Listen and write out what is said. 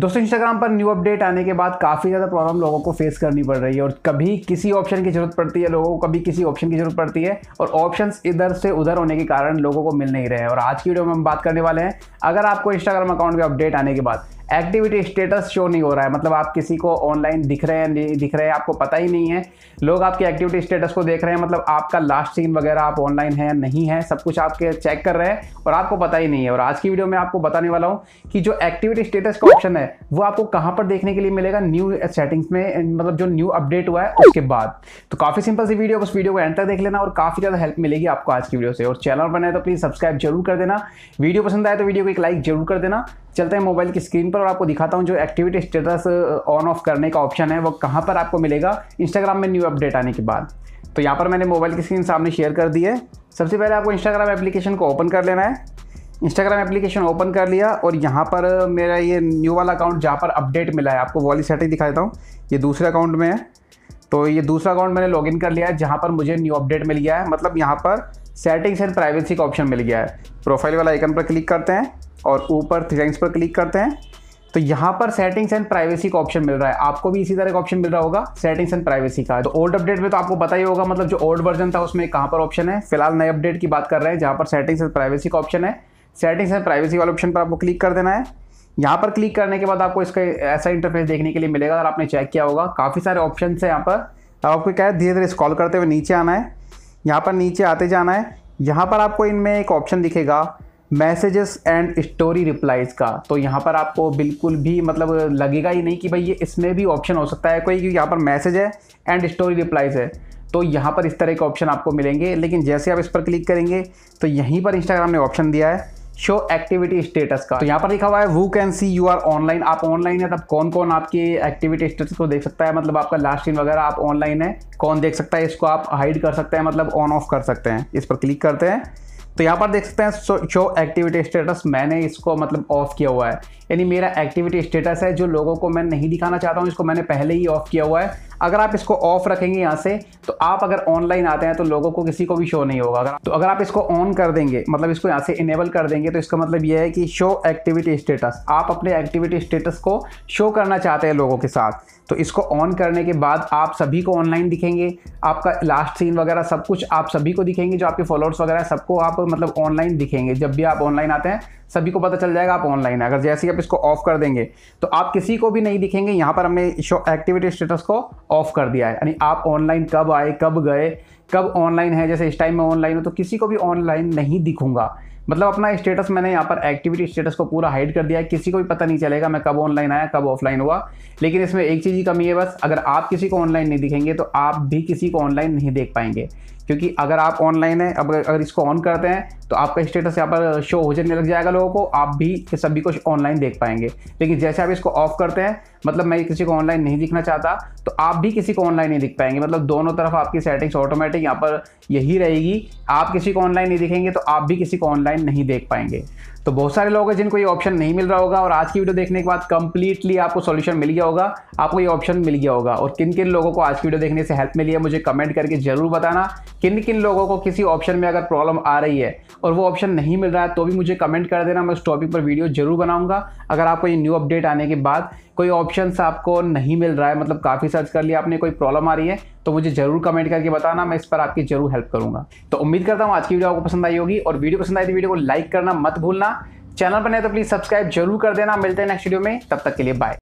दोस्तों इंस्टाग्राम पर new update आने के बाद काफ़ी ज़्यादा प्रॉब्लम लोगों को फेस करनी पड़ रही है और कभी किसी ऑप्शन की ज़रूरत पड़ती है लोगों को कभी किसी ऑप्शन की ज़रूरत पड़ती है और ऑप्शंस इधर से उधर होने के कारण लोगों को मिल नहीं रहे हैं और आज की वीडियो में हम बात करने वाले हैं अगर आपको इंस्टाग्राम अकाउंट पर अपडेट आने के बाद एक्टिविटी स्टेटस शो नहीं हो रहा है मतलब आप किसी को ऑनलाइन दिख रहे हैं नहीं दिख रहे हैं आपको पता ही नहीं है लोग आपकी एक्टिविटी स्टेटस को देख रहे हैं मतलब आपका लास्ट सीन वगैरह आप ऑनलाइन है नहीं है सब कुछ आपके चेक कर रहे हैं और आपको पता ही नहीं है और आज की वीडियो में आपको बताने वाला हूँ कि जो एक्टिविटी स्टेटस का ऑप्शन है वो आपको कहाँ पर देखने के लिए मिलेगा न्यू सेटिंग्स में मतलब जो न्यू अपडेट हुआ है उसके बाद तो काफ़ी सिंपल सी वीडियो उस वीडियो को एंड तक देख लेना और काफ़ी ज़्यादा हेल्प मिलेगी आपको आज की वीडियो से और चैनल बनाए तो प्लीज़ सब्सक्राइब जरूर कर देना वीडियो पसंद आए तो वीडियो को एक लाइक जरूर कर देना चलते हैं मोबाइल की स्क्रीन पर और आपको दिखाता हूँ जो एक्टिविटी स्टेटस ऑन ऑफ करने का ऑप्शन है वो कहाँ पर आपको मिलेगा इंस्टाग्राम में न्यू अपडेट आने के बाद तो यहाँ पर मैंने मोबाइल की स्क्रीन सामने शेयर कर दी है सबसे पहले आपको इंस्टाग्राम एप्लीकेशन को ओपन कर लेना है इंस्टाग्राम एप्लीकेशन ओपन कर लिया और यहाँ पर uh, मेरा ये न्यू वाला अकाउंट जहाँ पर अपडेट मिला है आपको वॉली सेटिंग दिखा देता हूँ ये दूसरे अकाउंट में है तो ये दूसरा अकाउंट मैंने लॉगिन कर लिया है जहाँ पर मुझे न्यू अपडेट मिल गया है मतलब यहाँ पर सेटिंग्स एंड प्राइवेसी का ऑप्शन मिल गया है प्रोफाइल वाला आइकन पर क्लिक करते हैं और ऊपर सेटिंग्स पर क्लिक करते हैं तो यहाँ पर सेटिंग्स एंड प्राइवेसी का ऑप्शन मिल रहा है आपको भी इसी तरह का ऑप्शन मिल रहा होगा सेटिंग्स एंड प्राइवेसी का तो ओल्ड अपडेट में तो आपको पता ही होगा मतलब जो ओल्ड वर्जन था उसमें कहाँ पर ऑप्शन है फिलहाल नए अपडेट की बात कर रहे हैं जहाँ पर सेटिंग्स एंड प्राइवेसी का ऑप्शन है सेटिंग्स एंड प्राइवेसी वाले ऑप्शन पर आपको क्लिक कर देना है यहाँ पर क्लिक करने के बाद आपको इसका ऐसा इंटरफेस देखने के लिए मिलेगा अगर आपने चेक किया होगा काफ़ी सारे ऑप्शन है यहाँ पर अब आपको क्या है धीरे धीरे स्कॉल करते हुए नीचे आना है यहाँ पर नीचे आते जाना है यहाँ पर आपको इनमें एक ऑप्शन दिखेगा मैसेजेस एंड स्टोरी रिप्लाइज़ का तो यहाँ पर आपको बिल्कुल भी मतलब लगेगा ही नहीं कि भाई ये इसमें भी ऑप्शन हो सकता है कोई यहाँ पर मैसेज है एंड स्टोरी रिप्लाइज़ है तो यहाँ पर इस तरह के ऑप्शन आपको मिलेंगे लेकिन जैसे आप इस पर क्लिक करेंगे तो यहीं पर इंस्टाग्राम ने ऑप्शन दिया है शो एक्टिविटी स्टेटस का तो यहाँ पर लिखा हुआ है वो can see you are online आप ऑनलाइन है तब कौन कौन आपके एक्टिविटी स्टेटस को देख सकता है मतलब आपका लास्ट सीन वगैरह आप ऑनलाइन है कौन देख सकता है इसको आप हाइड कर सकते हैं मतलब ऑन ऑफ कर सकते हैं इस पर क्लिक करते हैं तो यहाँ पर देख सकते हैं शो एक्टिविटी स्टेटस मैंने इसको मतलब ऑफ किया हुआ है यानी मेरा एक्टिविटी स्टेटस है जो लोगों को मैं नहीं दिखाना चाहता हूँ इसको मैंने पहले ही ऑफ किया हुआ है अगर आप इसको ऑफ रखेंगे यहाँ से तो आप अगर ऑनलाइन आते हैं तो लोगों को किसी को भी शो नहीं होगा अगर तो अगर आप इसको ऑन कर देंगे मतलब इसको यहाँ से इनेबल कर देंगे तो इसका मतलब यह है कि शो एक्टिविटी स्टेटस आप अपने एक्टिविटी स्टेटस को शो करना चाहते हैं लोगों के साथ तो इसको ऑन करने के बाद आप सभी को ऑनलाइन दिखेंगे आपका लास्ट सीन वगैरह सब कुछ आप सभी को दिखेंगे जो आपके फॉलोअर्स वगैरह सबको आप मतलब ऑनलाइन दिखेंगे जब भी आप ऑनलाइन आते हैं सभी को पता चल जाएगा आप ऑनलाइन अगर जैसे ही आप इसको ऑफ कर देंगे तो आप किसी को भी नहीं दिखेंगे यहाँ पर हमने शो एक्टिविटी स्टेटस को ऑफ कर दिया है यानी आप ऑनलाइन कब आए कब गए कब ऑनलाइन है जैसे इस टाइम में ऑनलाइन हूँ तो किसी को भी ऑनलाइन नहीं दिखूंगा मतलब अपना स्टेटस मैंने यहाँ पर एक्टिविटी स्टेटस को पूरा हाइड कर दिया है किसी को भी पता नहीं चलेगा मैं कब ऑनलाइन आया कब ऑफलाइन हुआ लेकिन इसमें एक चीज़ की कमी है बस अगर आप किसी को ऑनलाइन नहीं दिखेंगे तो आप भी किसी को ऑनलाइन नहीं देख पाएंगे क्योंकि अगर आप ऑनलाइन हैं अब अगर इसको ऑन करते हैं तो आपका स्टेटस यहाँ पर शो हो जाने लग जाएगा लोगों को आप भी सभी कुछ ऑनलाइन देख पाएंगे लेकिन जैसे आप इसको ऑफ करते हैं मतलब मैं किसी को ऑनलाइन नहीं दिखना चाहता तो आप भी किसी को ऑनलाइन नहीं दिख पाएंगे मतलब दोनों तरफ आपकी सेटिंग्स ऑटोमेटिक तो यहाँ पर यही रहेगी आप किसी को ऑनलाइन नहीं दिखेंगे तो आप भी किसी को ऑनलाइन नहीं देख पाएंगे तो बहुत सारे लोग हैं जिनको ये ऑप्शन नहीं मिल रहा होगा और आज की वीडियो देखने के बाद कंप्लीटली आपको सॉल्यूशन मिल गया होगा आपको ये ऑप्शन मिल गया होगा और किन किन लोगों को आज की वीडियो देखने से हेल्प मिली है मुझे कमेंट करके जरूर बताना किन किन लोगों को किसी ऑप्शन में अगर प्रॉब्लम आ रही है और वो ऑप्शन नहीं मिल रहा है तो भी मुझे कमेंट कर देना मैं उस टॉपिक पर वीडियो जरूर बनाऊंगा अगर आपको ये न्यू अपडेट आने के बाद कोई ऑप्शन आपको नहीं मिल रहा है मतलब काफ़ी सर्च कर लिया आपने कोई प्रॉब्लम आ रही है तो मुझे जरूर कमेंट करके बताना मैं इस पर आपकी जरूर हेल्प करूंगा तो उम्मीद करता हूँ आज की वीडियो आपको पसंद आई होगी और वीडियो पसंद आई तो वीडियो को लाइक करना मत भूलना चैनल पर नहीं तो प्लीज सब्सक्राइब जरूर कर देना मिलते हैं नेक्स्ट वीडियो में तब तक के लिए बाय